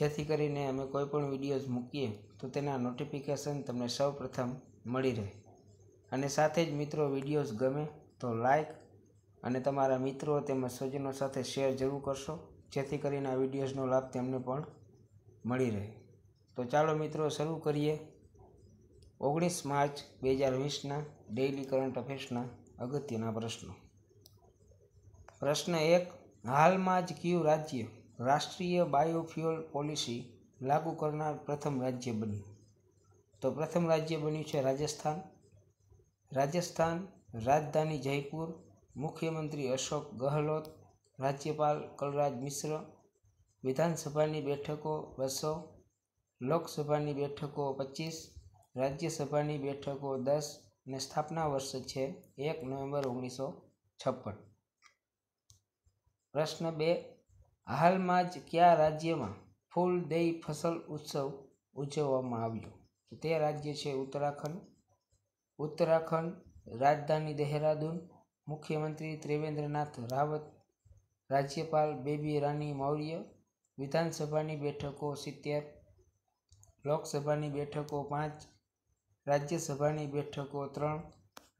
જેથી કરીને અમે કોઈ પણ વિડીયોઝ મૂકીએ તો તેના નોટિફિકેશન તમને સૌ પ્રથમ મળી રહે અને સાથે જ મિત્રો વિડીયોઝ ગમે તો લાઇક અને તમારા મિત્રો તેમજ સ્વજનો સાથે શેર જરૂર કરશો જેથી કરીને આ વિડીયોઝનો લાભ તેમને પણ મળી રહે તો ચાલો મિત્રો શરૂ કરીએ ઓગણીસ માર્ચ બે હજાર વીસના ડેઇલી કરંટ અફેર્સના અગત્યના પ્રશ્નો પ્રશ્ન એક હાલમાં જ કયું રાજ્ય રાષ્ટ્રીય બાયોફ્યુઅલ પોલિસી લાગુ કરનાર પ્રથમ રાજ્ય બન્યું તો પ્રથમ રાજ્ય બન્યું છે રાજસ્થાન રાજસ્થાન રાજધાની જયપુર મુખ્યમંત્રી અશોક ગહલોત રાજ્યપાલ કલરાજ મિશ્ર વિધાનસભાની બેઠકો બસો લોકસભાની બેઠકો પચીસ રાજ્યસભાની બેઠકો દસ અને સ્થાપના વર્ષ છે એક નવેમ્બર ઓગણીસો છપ્પન પ્રશ્ન બે હાલમાં જ કયા રાજ્યમાં ફૂલ દેઈ ફસલ ઉત્સવ ઉજવવામાં આવ્યો તે રાજ્ય છે ઉત્તરાખંડ ઉત્તરાખંડ રાજધાની દહેરાદૂન મુખ્યમંત્રી ત્રિવેન્દ્રનાથ રાવત રાજ્યપાલ બેબી રાની મૌર્ય વિધાનસભાની બેઠકો સિત્તેર લોકસભાની બેઠકો પાંચ રાજ્યસભાની બેઠકો ત્રણ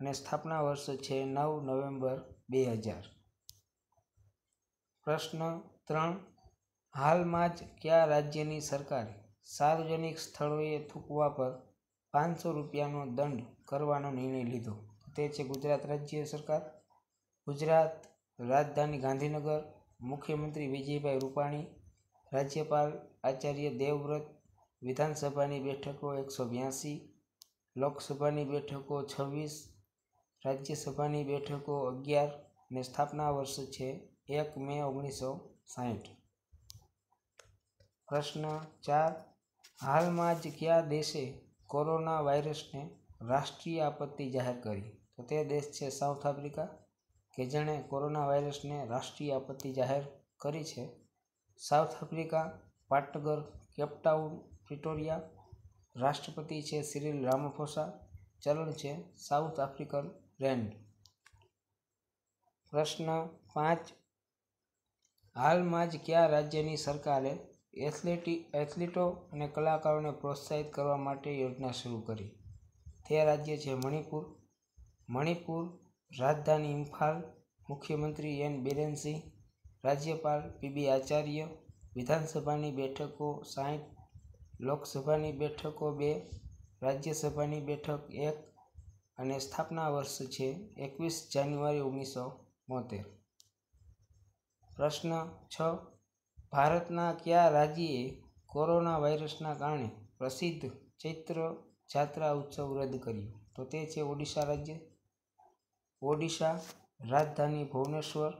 અને સ્થાપના વર્ષ છે નવ નવેમ્બર બે હજાર પ્રશ્ન ત્રણ હાલમાં જ કયા રાજ્યની સરકારે સાર્વજનિક સ્થળોએ થૂંકવા પર પાંચસો રૂપિયાનો દંડ કરવાનો નિર્ણય લીધો તે છે ગુજરાત રાજ્ય સરકાર ગુજરાત રાજધાની ગાંધીનગર મુખ્યમંત્રી વિજયભાઈ રૂપાણી રાજ્યપાલ આચાર્ય દેવવ્રત વિધાનસભાની બેઠકો એકસો બ્યાસી લોકસભાની બેઠકો છવ્વીસ રાજ્યસભાની બેઠકો અગિયાર ને સ્થાપના વર્ષ છે એક મે ઓગણીસો સાહીઠ પ્રશ્ન ચાર હાલમાં જ કયા દેશે કોરોના વાયરસને રાષ્ટ્રીય આપત્તિ જાહેર કરી તો તે દેશ છે સાઉથ આફ્રિકા કે જેણે કોરોના વાયરસને રાષ્ટ્રીય આપત્તિ જાહેર કરી છે સાઉથ આફ્રિકા પાટનગર કેપટાઉન પ્રિટોરિયા રાષ્ટ્રપતિ છે સિરિલ રામફોસા ચલણ છે સાઉથ આફ્રિકન રેન્ડ પ્રશ્ન પાંચ હાલમાં જ કયા રાજ્યની સરકારે એથ્લેટી એથ્લેટો અને કલાકારોને પ્રોત્સાહિત કરવા માટે યોજના શરૂ કરી તે રાજ્ય છે મણિપુર મણિપુર રાજધાની ઇમ્ફાલ મુખ્યમંત્રી એન બિરેન સિંહ રાજ્યપાલ પીબી આચાર્ય વિધાનસભાની બેઠકો સાહીઠ લોકસભાની બેઠકો બે રાજ્યસભાની બેઠક એક અને સ્થાપના વર્ષ છે એકવીસ જાન્યુઆરી ઓગણીસો બોતેર પ્રશ્ન છ ભારતના કયા રાજ્યએ કોરોના વાયરસના કારણે પ્રસિદ્ધ ચૈત્ર જાત્રા ઉત્સવ રદ કર્યો તો તે છે ઓડિશા રાજ્ય ઓડિશા રાજધાની ભુવનેશ્વર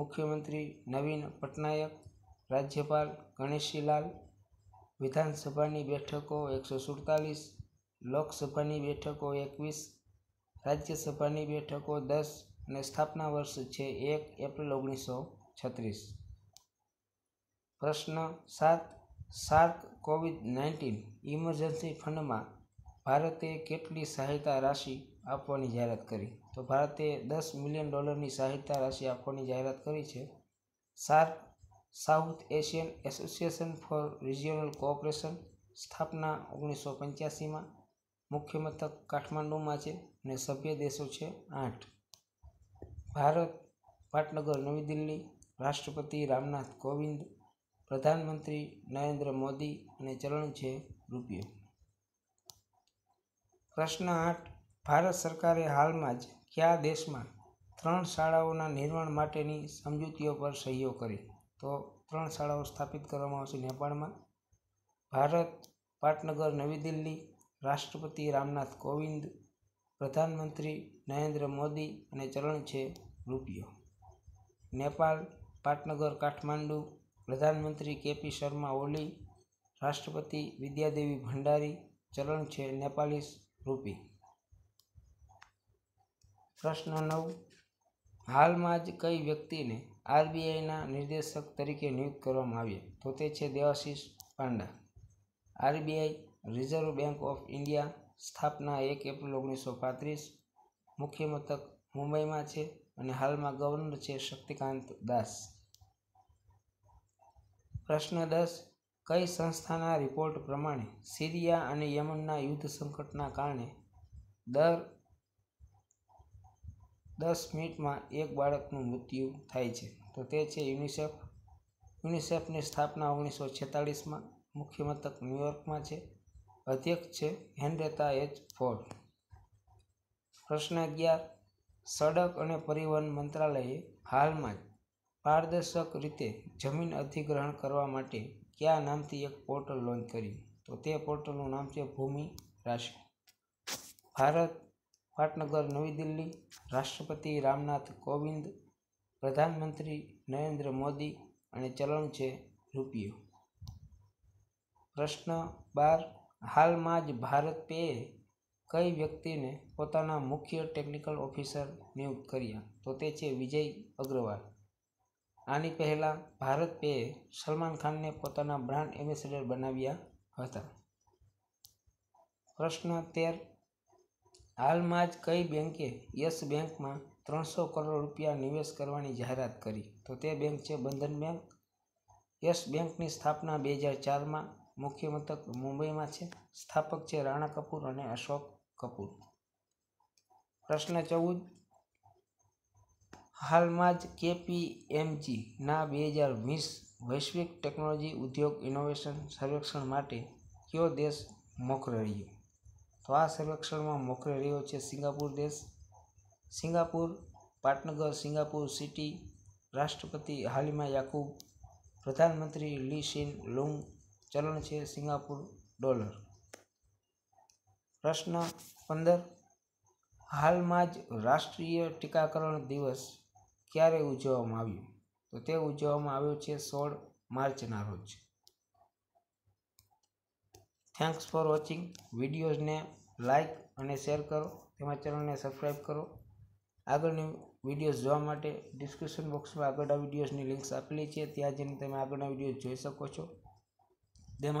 મુખ્યમંત્રી નવીન પટનાયક રાજ્યપાલ ગણેશીલાલ વિધાનસભાની બેઠકો એકસો સુડતાલીસ લોકસભાની બેઠકો એકવીસ રાજ્યસભાની બેઠકો દસ અને સ્થાપના વર્ષ છે એક એપ્રિલ ઓગણીસો છત્રીસ પ્રશ્ન સાત સાત કોવિડ નાઇન્ટીન ઇમરજન્સી ફંડમાં ભારતે કેટલી સહાયતા રાશિ આપવાની જાહેરાત કરી તો ભારતે દસ મિલિયન ડોલરની સહાયતા રાશિ આપવાની જાહેરાત કરી છે SAARC South Asian Association for Regional Cooperation સ્થાપના ઓગણીસો પંચ્યાસીમાં મુખ્ય મથક કાઠમાંડુમાં છે અને સભ્ય દેશો છે આઠ ભારત પાટનગર નવી દિલ્હી રાષ્ટ્રપતિ રામનાથ કોવિંદ પ્રધાનમંત્રી નરેન્દ્ર મોદી અને ચરણ છે રૂપિયો પ્રશ્ન આઠ ભારત સરકારે હાલમાં જ કયા દેશમાં ત્રણ શાળાઓના નિર્માણ માટેની સમજૂતીઓ પર સહીઓ કરી તો ત્રણ શાળાઓ સ્થાપિત કરવામાં આવશે નેપાળમાં ભારત પાટનગર નવી દિલ્હી રાષ્ટ્રપતિ રામનાથ કોવિંદ પ્રધાનમંત્રી નરેન્દ્ર મોદી અને ચરણ છે રૂપિયો નેપાળ પાટનગર કાઠમાંડુ પ્રધાનમંત્રી કેપી શર્મા ઓલી રાષ્ટ્રપતિ વિદ્યાદેવી ભંડારી ચલણ છે નેપાલીસ રૂપી પ્રશ્ન નવ હાલમાં જ કઈ વ્યક્તિને આરબીઆઈના નિર્દેશક તરીકે નિયુક્ત કરવામાં આવ્યા તો તે છે Devashish Panda RBI Reserve Bank of India સ્થાપના એક એપ્રિલ ઓગણીસો પાંત્રીસ મુખ્ય મથક મુંબઈમાં છે અને હાલમાં ગવર્નર છે શક્તિકાંત દાસ પ્રશ્ન દસ કઈ સંસ્થાના રિપોર્ટ પ્રમાણે સિરિયા અને યમનના યુદ્ધ સંકટના કારણે દર દસ મિનિટમાં એક બાળકનું મૃત્યુ થાય છે તો તે છે યુનિસેફ યુનિસેફની સ્થાપના ઓગણીસો છેતાળીસમાં મુખ્ય મથક ન્યૂયોર્કમાં છે અધ્યક્ષ છે હેનરેતા એચ ફોર્ડ પ્રશ્ન અગિયાર સડક અને પરિવહન મંત્રાલયે હાલમાં જ પારદર્શક રીતે જમીન અધિગ્રહણ કરવા માટે કયા નામથી એક પોર્ટલ લોન્ચ કર્યું તો તે પોર્ટલનું નામ છે ભૂમિ રાશિ ભારત પાટનગર નવી દિલ્હી રાષ્ટ્રપતિ રામનાથ કોવિંદ પ્રધાનમંત્રી નરેન્દ્ર મોદી અને ચલણ છે રૂપિયો પ્રશ્ન બાર હાલમાં જ ભારત પે કઈ વ્યક્તિને પોતાના મુખ્ય ટેકનિકલ ઓફિસર નિયુક્ત કર્યા તો તે છે વિજય અગ્રવાલ આની પહેલાં ભારત પેએ સલમાન ખાનને પોતાના બ્રાન્ડ એમ્બેસેડર બનાવ્યા હતા પ્રશ્ન તેર હાલમાં જ કઈ બેંકે યસ બેંકમાં ત્રણસો કરોડ રૂપિયા નિવેશ કરવાની જાહેરાત કરી તો તે બેંક છે બંધન બેંક યસ બેંકની સ્થાપના બે હજાર ચારમાં મુખ્ય મથક મુંબઈમાં છે સ્થાપક છે રાણા કપૂર અને અશોક કપૂર પ્રશ્ન ચૌદ હાલમાં જ કેપીએમજીના બે હજાર વીસ વૈશ્વિક ટેકનોલોજી ઉદ્યોગ ઇનોવેશન સર્વેક્ષણ માટે કયો દેશ મોખરે રહ્યો તો આ સર્વેક્ષણમાં મોખરે રહ્યો છે સિંગાપુર દેશ સિંગાપુર પાટનગર સિંગાપુર સિટી રાષ્ટ્રપતિ હાલિમા યાકુબ પ્રધાનમંત્રી લી શિન લુંગ ચલણ છે સિંગાપુર ડોલર પ્રશ્ન પંદર હાલમાં જ રાષ્ટ્રીય ટીકાકરણ દિવસ ક્યારે ઉજવવામાં આવ્યું તો તે ઉજવવામાં આવ્યો છે સોળ માર્ચના રોજ થેન્ક્સ ફોર વોચિંગ વિડીયોઝને લાઇક અને શેર કરો તેમજ ચેનલને સબસ્ક્રાઈબ કરો આગળની વિડીયોઝ જોવા માટે ડિસ્ક્રિપ્શન બોક્સમાં આગળના વિડીયોઝની લિંક્સ આપેલી છે ત્યાં જઈને તમે આગળના વિડીયો જોઈ શકો છો તેમજ